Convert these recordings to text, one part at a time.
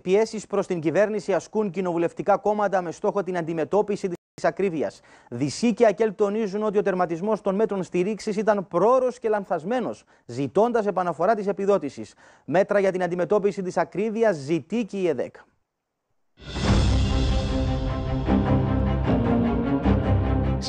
πιέσεις προς την κυβέρνηση ασκούν κοινοβουλευτικά κόμματα με στόχο την αντιμετώπιση της ακρίβειας. Δυσίκια και τονίζουν ότι ο τερματισμός των μέτρων στηρίξη ήταν πρόωρος και λανθασμένος, ζητώντας επαναφορά της επιδότησης. Μέτρα για την αντιμετώπιση της ακρίβειας ζητεί και η ΕΔΕΚ.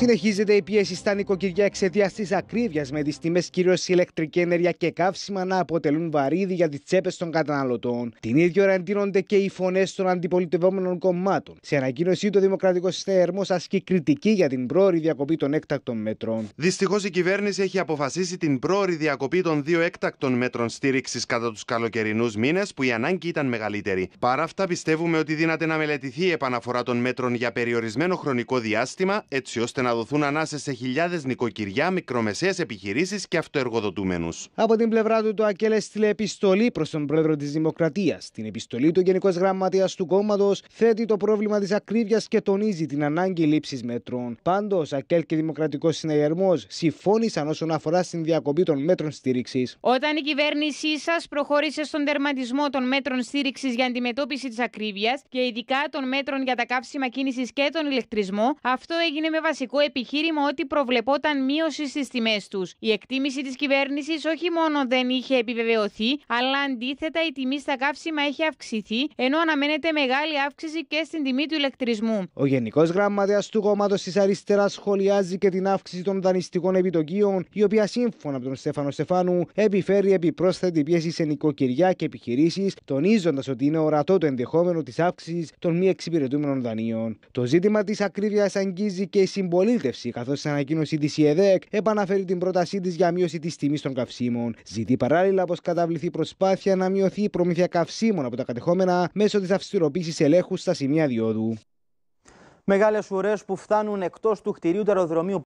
Συνεχίζεται η πίεση στα νοικοκυριά εξαιτίας της ακρίβειας, με τις τιμές κυρίως ηλεκτρική ενέργεια και καύσιμα να αποτελούν βαρύδι για τις τσέπες των καταναλωτών. Την ίδια ώρα εντείνονται και οι φωνές των αντιπολιτευόμενων κομμάτων. Σε ανακοίνωσή του, ο Δημοκρατικό Θερμό ασκεί κριτική για την πρόορη διακοπή των έκτακτων μέτρων. Δυστυχώς η κυβέρνηση έχει αποφασίσει την πρόορη διακοπή των δύο έκτακτων μέτρων στήριξης κατά τους καλοκαιρινούς μήνες που η ανάγκη ήταν μεγαλύτερη. Παρά αυτά, πιστεύουμε ότι δύναται να μελετηθεί η επαναφορά των μέτρων για περιορισμένο χρονικό διάστημα έτσι ώστε να να δοθούν ανάσες σε χιλιάδες νοικοκυριά, μικρομεσαίες επιχειρήσεις και αυτοεργοδοτούμενους. Από την πλευρά του, το Ακέλε στείλε επιστολή προς τον πρόεδρο της Δημοκρατίας. Την επιστολή του Γενικός Γραμματέας του Κόμματος θέτει το πρόβλημα της ακρίβειας και τονίζει την ανάγκη λήψης μέτρων. Πάντως, Ακέλ και Δημοκρατικός Συναγερμός συμφώνησαν όσον αφορά στην διακοπή των μέτρων στήριξης. Όταν η κυβέρνησή σας προχώρησε στον τερματισμό των μέτρων στήριξης για αντιμετώπιση της ακρίβειας και ειδικά των μέτρων για τα καύσιμα κίνησης και τον ηλεκτρισμό, αυτό έγινε με βασικό επιχείρημα ότι προβλεπόταν μείωση στις τιμές τους. Η εκτίμηση της κυβέρνησης όχι μόνο δεν είχε επιβεβαιωθεί, αλλά αντίθετα η τιμή στα καύσιμα έχει αυξηθεί, ενώ αναμένεται μεγάλη αύξηση και στην τιμή του ηλεκτρισμού. Ο Γενικός Γραμματέας του Κόμματος της Αριστεράς σχολιάζει και την αύξηση των δανειστικών επιτοκίων, η οποία σύμφωνα με τον Στέφανο Στεφάνου επιφέρει επιπρόσθετη πίεση σε νοικοκυριά και επιχειρήσεις, τονίζοντας ότι είναι ορατό το ενδεχόμενο της αύξησης των μη εξυπηρετούμενων δανείων. Το ζήτημα της ακρίβειας αγγίζει και η αντιπολίτευση, καθώς η ανακοίνωση της ΙΕΔΕΚ επαναφέρει την πρότασή της για μείωση της τιμής των καυσίμων. Ζητεί παράλληλα πως καταβληθεί προσπάθεια να μειωθεί η προμήθεια καυσίμων από τα κατεχόμενα μέσω της αυστηροποίησης ελέγχου στα σημεία διόδου. Μεγάλες ουρές που φτάνουν εκτός του κτηρίου του